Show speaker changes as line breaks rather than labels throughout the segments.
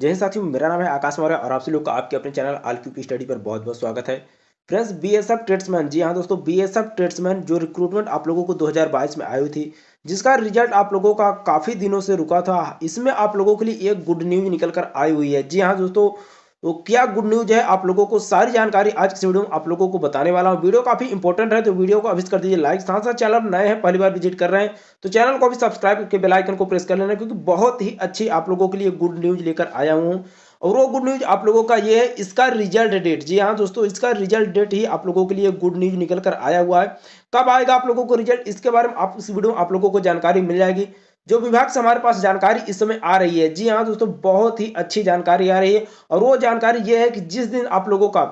जय साथियों मेरा नाम है आकाश मौर्य और आपसे लोग का आपके अपने चैनल आल क्यू स्टडी पर बहुत बहुत स्वागत है friends B S F tradesman जी हाँ दोस्तों बी एस एफ ट्रेड्समैन जो रिक्रूटमेंट आप लोगों को 2022 में आई थी जिसका रिजल्ट आप लोगों का काफ़ी दिनों से रुका था इसमें आप लोगों के लिए एक गुड न्यूज निकल कर आई हुई है जी हाँ दोस्तों तो क्या गुड न्यूज है आप लोगों को सारी जानकारी आज के वीडियो में आप लोगों को बताने वाला हूँ वीडियो काफी इंपॉर्टेंट है तो वीडियो को अभी कर दीजिए लाइक साथ साथ चैनल नए हैं पहली बार विजिट कर रहे हैं तो चैनल को भी सब्सक्राइब करके बेलाइकन को प्रेस कर लेना क्योंकि बहुत ही अच्छी आप लोगों के लिए गुड न्यूज लेकर आया हूँ और वो गुड न्यूज आप लोगों का ये है इसका रिजल्ट डेट जी हाँ दोस्तों इसका रिजल्ट डेट ही आप लोगों के लिए गुड न्यूज निकल कर आया हुआ है कब आएगा आप लोगों को रिजल्ट इसके बारे में आप इस वीडियो में आप लोगों को जानकारी मिल जाएगी जो विभाग से हमारे पास जानकारी इस समय आ रही है जी हाँ दोस्तों बहुत ही अच्छी जानकारी आ रही है और वो जानकारी ये है कि जिस दिन आप लोगों का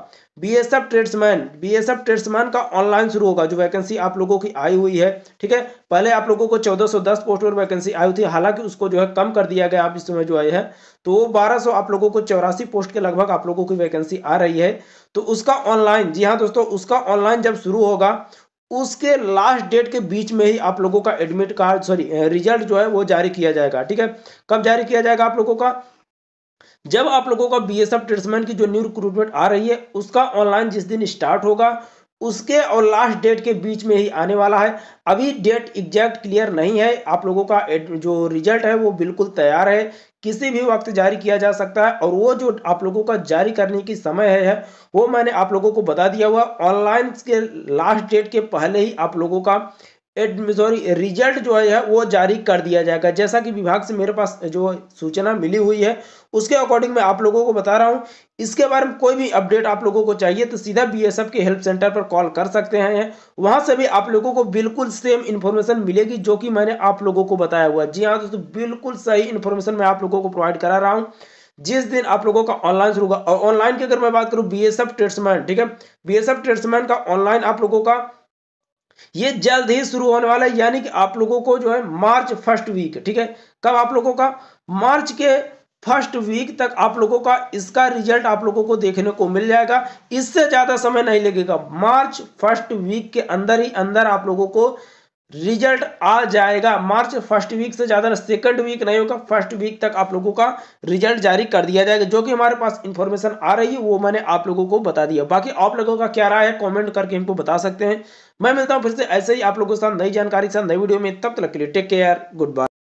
B S F tradesman B S F tradesman का ऑनलाइन शुरू होगा जो वैकेंसी आप लोगों की आई हुई है ठीक है पहले आप लोगों को 1410 पोस्ट पर वैकेंसी आई हुई थी हालांकि उसको जो है कम कर दिया गया आप इस समय जो आए हैं तो वो 1200 आप लोगों को चौरासी पोस्ट के लगभग आप लोगों की वैकेंसी आ रही है तो उसका ऑनलाइन जी हाँ दोस्तों उसका ऑनलाइन जब शुरू होगा उसके लास्ट डेट के बीच में ही आप लोगों का एडमिट कार्ड सॉरी रिजल्ट जो है वो जारी किया जाएगा ठीक है कब जारी किया जाएगा आप लोगों का जब आप लोगों का बी एस एफ की जो न्यू रिक्रूटमेंट आ रही है उसका ऑनलाइन जिस दिन स्टार्ट होगा उसके और लास्ट डेट के बीच में ही आने वाला है अभी डेट एग्जैक्ट क्लियर नहीं है आप लोगों का जो रिजल्ट है वो बिल्कुल तैयार है किसी भी वक्त जारी किया जा सकता है और वो जो आप लोगों का जारी करने की समय है वो मैंने आप लोगों को बता दिया हुआ ऑनलाइन के लास्ट डेट के पहले ही आप लोगों का सॉरी रिजल्ट जो है वो जारी कर दिया जाएगा जैसा कि विभाग से मेरे पास जो सूचना मिली हुई है उसके अकॉर्डिंग मैं आप लोगों को बता रहा हूँ इसके बारे में कोई भी अपडेट आप लोगों को चाहिए तो सीधा बीएसएफ के हेल्प सेंटर पर कॉल कर सकते हैं वहाँ से भी आप लोगों को बिल्कुल सेम इन्फॉर्मेशन मिलेगी जो कि मैंने आप लोगों को बताया हुआ जी हाँ दोस्तों बिल्कुल सही इन्फॉर्मेशन मैं आप लोगों को प्रोवाइड करा रहा हूँ जिस दिन आप लोगों का ऑनलाइन शुरू होगा और ऑनलाइन की अगर मैं बात करूँ बी एस एफ ट्रेड्समैन ठीक है बी एस एफ ट्रेड्समैन का ऑनलाइन आप लोगों का ये जल्द ही शुरू होने वाला है यानी कि आप लोगों को जो है मार्च फर्स्ट वीक ठीक है कब आप लोगों का मार्च के फर्स्ट वीक तक आप लोगों का इसका रिजल्ट आप लोगों को देखने को मिल जाएगा इससे ज़्यादा समय नहीं लगेगा मार्च फर्स्ट वीक के अंदर ही अंदर आप लोगों को रिजल्ट आ जाएगा मार्च फर्स्ट वीक से ज़्यादा सेकंड वीक नहीं होगा फर्स्ट वीक तक आप लोगों का रिजल्ट जारी कर दिया जाएगा जो कि हमारे पास इंफॉर्मेशन आ रही है वो मैंने आप लोगों को बता दिया बाकी आप लोगों का क्या राय है कमेंट करके हमको बता सकते हैं मैं मिलता हूं फिर से ऐसे ही आप लोगों के साथ नई जानकारी के साथ नई वीडियो में तब तक के लिए टेक केयर गुड बाय